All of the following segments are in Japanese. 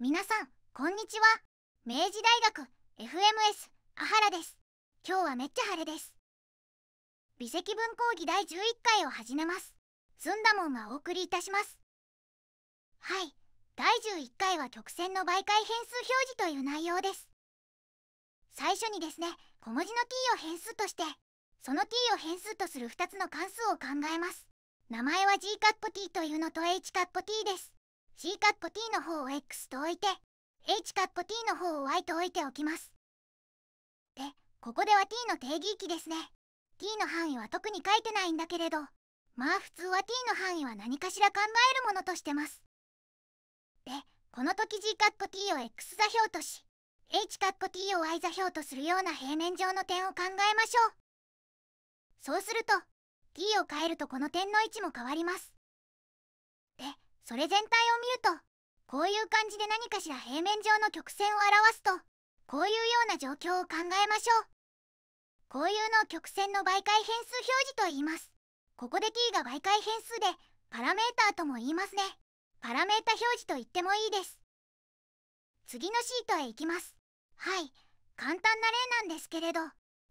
皆さんこんにちは明治大学 FMS あはらです今日はめっちゃ晴れです微積分講義第11回を始めますずんだもんがお送りいたしますはい第11回は曲線の媒介変数表示という内容です最初にですね小文字の t を変数としてその t を変数とする2つの関数を考えます名前は g カッコ t というのと h カッコ t です C カッコ T の方を X と置いて H カッコ T の方を Y と置いておきますでここでは T の定義域ですね T の範囲は特に書いてないんだけれどまあ普通は T の範囲は何かしら考えるものとしてますでこの時 G カッコ T を X 座標とし H カッコ T を Y 座標とするような平面上の点を考えましょうそうすると T を変えるとこの点の位置も変わりますそれ全体を見るとこういう感じで何かしら平面上の曲線を表すとこういうような状況を考えましょうこういうのを曲線の媒介変数表示と言いますここで t が媒介変数でパラメーターとも言いますねパラメータ表示と言ってもいいです次のシートへ行きますはい簡単な例なんですけれど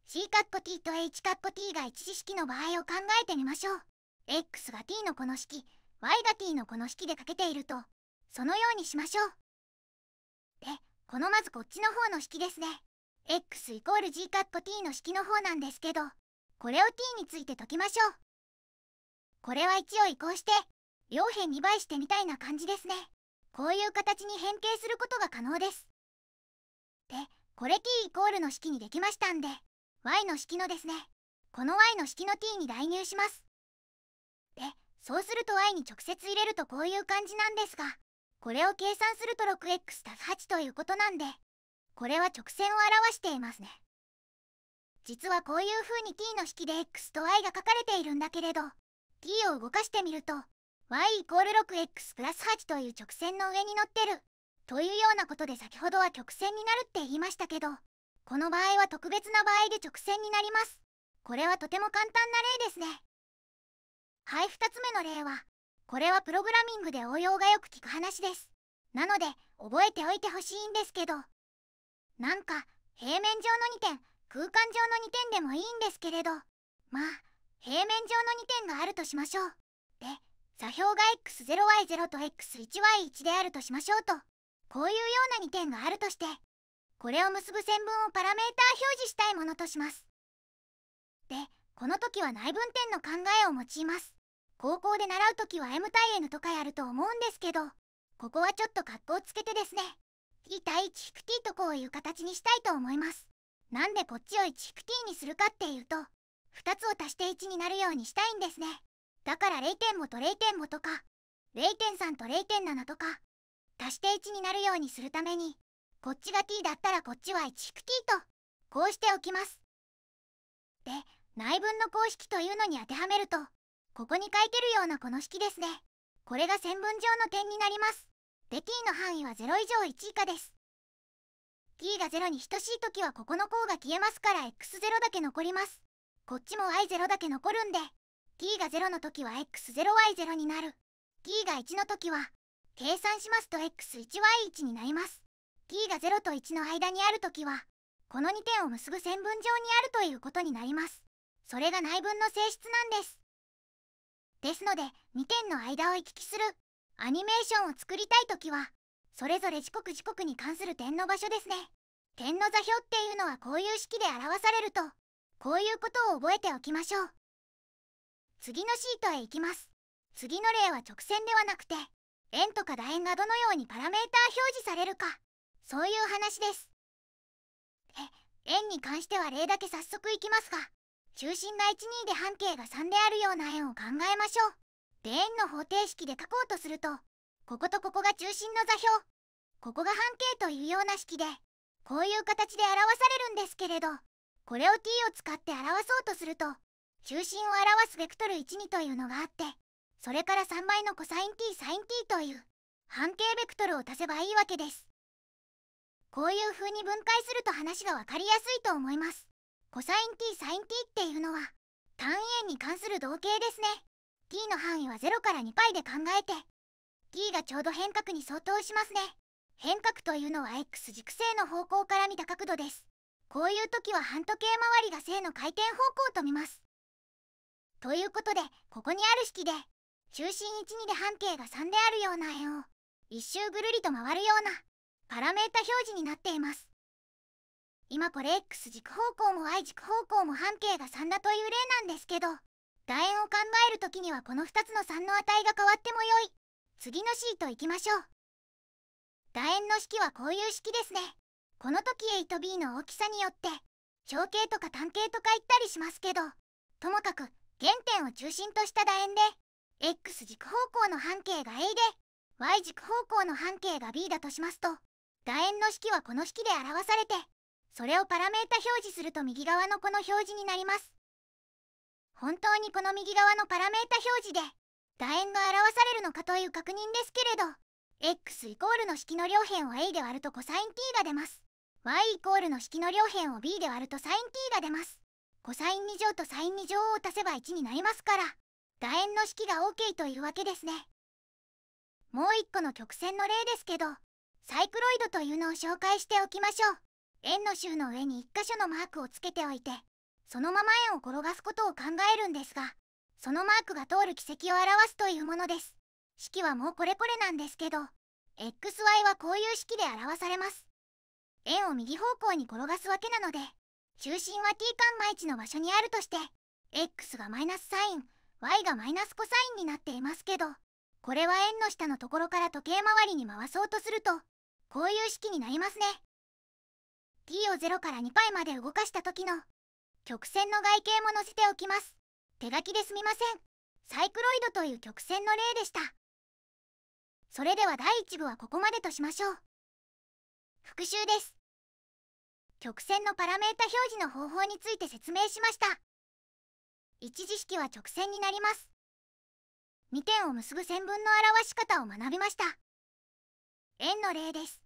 C カッコ t と H カッコ t が一次式の場合を考えてみましょう x が t のこの式ワイガティのこの式でかけているとそのようにしましょうでこのまずこっちの方の式ですね x イコール g カッコ t の式の方なんですけどこれを t について解きましょうこれは1を移行して両辺2倍してみたいな感じですねこういう形に変形することが可能ですでこれ t イコールの式にできましたんで y の式のですねこの y の式の t に代入しますでそうすると y に直接入れるとこういう感じなんですがこれを計算すると 6x+8 ということなんでこれは直線を表していますね実はこういう風に t の式で x と i が書かれているんだけれど t を動かしてみると y=6x+8 という直線の上に乗ってるというようなことで先ほどは曲線になるって言いましたけどこの場合は特別な場合で直線になりますこれはとても簡単な例ですねはい2つ目の例はこれはプログラミングで応用がよく聞く話ですなので覚えておいてほしいんですけどなんか平面上の2点空間上の2点でもいいんですけれどまあ平面上の2点があるとしましょうで座標が x0y0 と x1y1 であるとしましょうとこういうような2点があるとしてこれを結ぶ線分をパラメータ表示したいものとしますでこの時は内分点の考えを用います高校で習う時は M 対 N とかやると思うんですけどここはちょっと格好つけてですね T 対 1-T とこういう形にしたいと思いますなんでこっちを 1-T にするかっていうと2つを足して1になるようにしたいんですねだから0点もと0点もとか0.3と0.7とか足して1になるようにするためにこっちが t だったらこっちは 1-t とこうしておきます。で内分の公式というのに当てはめるとここに書いてるようなこの式ですねこれが線分上の点になりますで t の範囲は0以上1以下です t が0に等しい時はここの項が消えますから x0 だけ残りますこっちも y0 だけ残るんで t が0の時は x0y0 になる t が1の時は計算しますと x1y1 になります t が0と1の間にある時はこの2点を結ぶ線分上にあるということになりますそれが内分の性質なんですですので2点の間を行き来するアニメーションを作りたい時はそれぞれ時刻時刻に関する点の場所ですね点の座標っていうのはこういう式で表されるとこういうことを覚えておきましょう次のシートへ行きます次の例は直線ではなくて円とか楕円がどのようにパラメーター表示されるかそういう話ですえ円に関しては例だけ早速いきますが中心が12で半径が3であるような円を考えましょうで円の方程式で書こうとするとこことここが中心の座標ここが半径というような式でこういう形で表されるんですけれどこれを t を使って表そうとすると中心を表すベクトル12というのがあってそれから3倍のコサイン t サイン t という半径ベクトルを足せばいいわけですこういう風に分解すると話が分かりやすいと思いますコサイン t サイン t っていうのは単位円に関する同型ですね t の範囲は0から2回で考えて t がちょうど変角に相当しますね変革というのは x 軸性の方向から見た角度ですこういう時は半時計回りが正の回転方向と見ますということでここにある式で中心12で半径が3であるような円を1周ぐるりと回るようなパラメータ表示になっています今これ X 軸方向も Y 軸方向も半径が3だという例なんですけど楕円を考える時にはこの2つの3の値が変わってもよい次のシートいきましょう楕円の式はこういう式ですねこの時 A と B の大きさによって小径とか単径とか言ったりしますけどともかく原点を中心とした楕円で X 軸方向の半径が A で Y 軸方向の半径が B だとしますと楕円の式はこの式で表されてそれをパラメータ表示すると右側のこの表示になります本当にこの右側のパラメータ表示で楕円が表されるのかという確認ですけれど x イコールの式の両辺を a で割ると c o s i t が出ます y イコールの式の両辺を b で割ると sin t が出ます cos2 乗と sin2 乗を足せば1になりますから楕円の式が OK というわけですねもう一個の曲線の例ですけどサイクロイドというのを紹介しておきましょう円の周の上に1箇所のマークをつけておいてそのまま円を転がすことを考えるんですがそのマークが通る軌跡を表すというものです式はもうこれこれなんですけど xy はこういう式で表されます円を右方向に転がすわけなので中心は t 間1の場所にあるとして x がマイナスサイン y がマイナスコサインになっていますけどこれは円の下のところから時計回りに回そうとするとこういう式になりますね鍵を0から2回まで動かした時の曲線の外形も載せておきます手書きですみませんサイクロイドという曲線の例でしたそれでは第1部はここまでとしましょう復習です曲線のパラメータ表示の方法について説明しました一次式は直線になります2点を結ぶ線分の表し方を学びました円の例です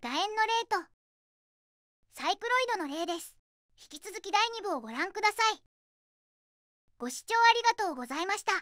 楕円の例とサイクロイドの例です引き続き第2部をご覧くださいご視聴ありがとうございました